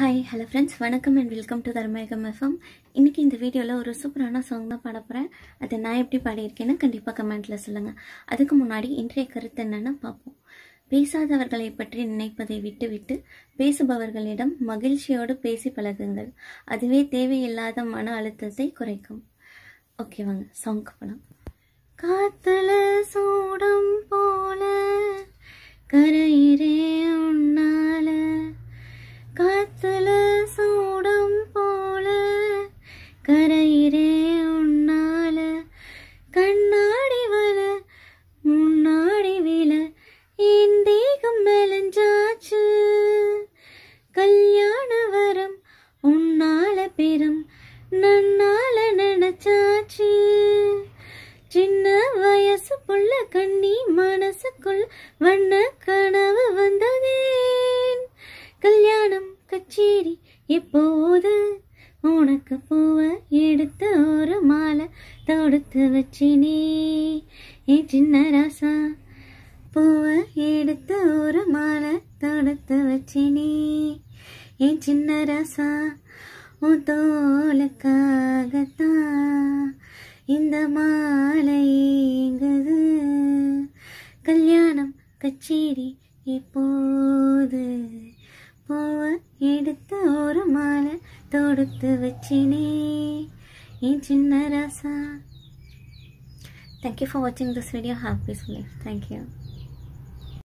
Hi hello friends வணக்கம் and welcome to Dharmegam FM இன்றைக்கி இந்த வீடியோவில் ஒரு சூப்பரான சாங் தான் பாட போகிறேன் அதை நான் எப்படி பாடியிருக்கேன்னு கண்டிப்பாக கமெண்ட்டில் சொல்லுங்கள் அதுக்கு முன்னாடி இன்றைய கருத்து என்னென்னு பார்ப்போம் பேசாதவர்களை பற்றி நினைப்பதை விட்டுவிட்டு பேசுபவர்களிடம் மகிழ்ச்சியோடு பேசி பழகுங்கள் அதுவே தேவையில்லாத மன அழுத்தத்தை குறைக்கும் ஓகேவாங்க வாங்க சாங்க்கு போகலாம் காத்துல சூடம் போல கரை தேகம் மெலஞ்சாச்சு கல்யாண வரம் உன்னால பெரும் நன்னால நினைச்சாச்சு சின்ன வயசு புள்ள கண்ணி மனசுக்குள் வண்ண கனவு வந்ததேன் கல்யாணம் கச்சேரி எப்போது உனக்கு பூவை எடுத்து ஒரு மாலை தொடுத்து வச்சினே ஏ சின்ன ராசா பூவை எடுத்து ஒரு மாலை தொடுத்து வச்சினே என் சின்ன ரசா உன் தோலுக்காகத்தான் இந்த மாலை கல்யாணம் கச்சேரி இப்போது பூவை எடுத்து ஒரு மாலை தொடுத்து வச்சினே என் சின்ன Raza Thank you for watching this video. Have peaceful life. Thank you.